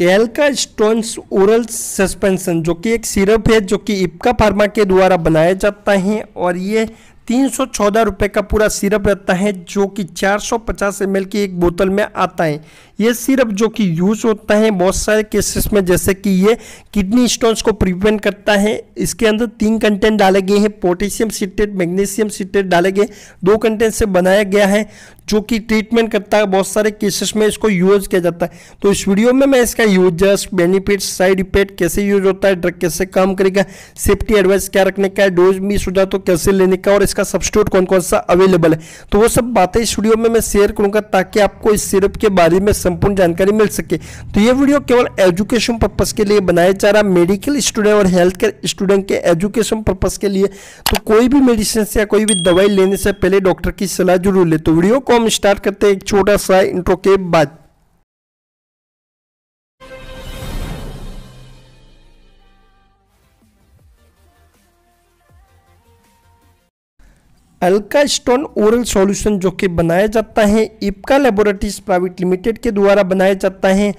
एल्का stones oral suspension जो कि एक सिरप है जो कि इपका फार्मा के द्वारा बनाया जाता है और ये तीन सौ चौदह रुपये का पूरा सिरप रहता है जो कि 450 सौ की एक बोतल में आता है ये सिरप जो कि यूज़ होता है बहुत सारे केसेस में जैसे कि ये किडनी स्टोन्स को प्रिवेंट करता है इसके अंदर तीन कंटेंट डाले गए हैं पोटेशियम सिट्रेट मैग्नीशियम सिट्रेट डाले गए दो कंटेंट से बनाया गया है जो कि ट्रीटमेंट करता है बहुत सारे केसेस में इसको यूज किया जाता है तो इस वीडियो में मैं इसका यूजर्स बेनिफिट साइड इफेक्ट कैसे यूज होता है ड्रग कैसे काम करेगा सेफ्टी एडवाइस क्या रखने का है डोज मिस हो जाए तो कैसे लेने का और इसका सब्सिट्यूट कौन कौन सा अवेलेबल है तो वो सब बातें इस वीडियो में मैं शेयर करूंगा ताकि आपको इस सिरप के बारे में संपूर्ण जानकारी मिल सके तो ये वीडियो केवल एजुकेशन पर्पज के लिए बनाया जा रहा मेडिकल स्टूडेंट और हेल्थ केयर स्टूडेंट के एजुकेशन पर्पज के लिए तो कोई भी मेडिसिन या कोई भी दवाई लेने से पहले डॉक्टर की सलाह जरूर ले तो वीडियो को हम स्टार्ट करते हैं एक छोटा सा इंट्रो के बाद अल्का स्टोन ओरल सॉल्यूशन जो कि बनाया जाता है इपका लेबोरेटरीज प्राइवेट लिमिटेड के द्वारा बनाया जाता है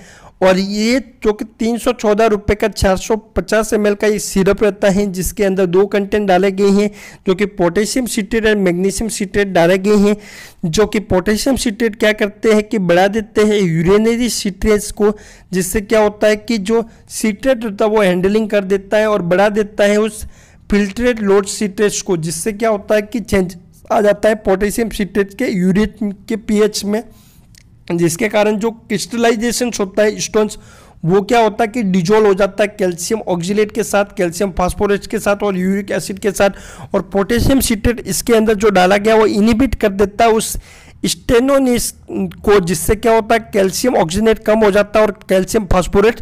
और ये जो कि तीन सौ चौदह रुपये का चार सौ पचास एम का ये सिरप रहता है जिसके अंदर दो कंटेंट डाले गए हैं जो कि पोटेशियम सिट्रेट और मैग्नीशियम सिट्रेट डाले गए हैं जो कि पोटेशियम सिट्रेट क्या करते हैं कि बढ़ा देते हैं यूरिनरी सिट्रेट्स को जिससे क्या होता है कि जो सिट्रेट होता है वो हैंडलिंग कर देता है और बढ़ा देता है उस फिल्ट्रेट लोड सिट्रेट्स को जिससे क्या होता है कि चेंज आ जाता है पोटेशियम सिट्रेट के यूरिन के पी में जिसके कारण जो क्रिस्टलाइजेशन होता है स्टोन्स वो क्या होता है कि डिजोल हो जाता है कैल्शियम ऑक्सीलेट के साथ कैल्शियम फास्फोरस के साथ और यूरिक एसिड के साथ और पोटेशियम सिट्रेट इसके अंदर जो डाला गया वो इनिबिट कर देता है उस स्टेनोनिस को जिससे क्या होता है कैल्शियम ऑक्सीजनेट कम हो जाता है और कैल्शियम फास्फोरेट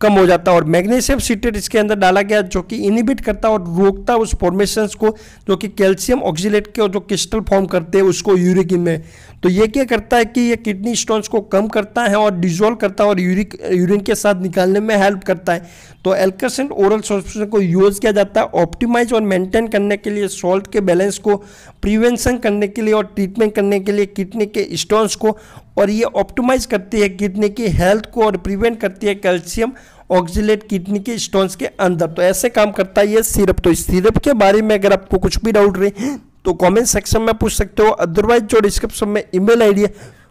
कम हो जाता है और मैग्नीशियम सीटेट इसके अंदर डाला गया जो कि इनिबिट करता और रोकता उस फॉर्मेशंस को जो कि कैल्शियम ऑक्सीलेट के जो क्रिस्टल फॉर्म करते हैं उसको यूरिक में तो ये क्या करता है कि ये किडनी स्टोन्स को कम करता है और डिजोल्व करता है और यूरिक यूरिन के साथ निकालने में हेल्प करता है तो एल्कसेंट ओरल सॉल्यूशन को यूज़ किया जाता है ऑप्टिमाइज और मेंटेन करने के लिए सॉल्ट के बैलेंस को प्रिवेंशन करने के लिए और ट्रीटमेंट करने के लिए किडनी के स्टोन्स को और ये ऑप्टिमाइज करती है किडनी की हेल्थ को और प्रिवेंट करती है कैल्शियम ऑक्जिलेट किडनी के स्टोन्स के अंदर तो ऐसे काम करता है ये सिरप तो इस सिरप के बारे में अगर आपको कुछ भी डाउट रहे तो कमेंट सेक्शन में पूछ सकते हो अदरवाइज जो डिस्क्रिप्शन में ईमेल आईडी है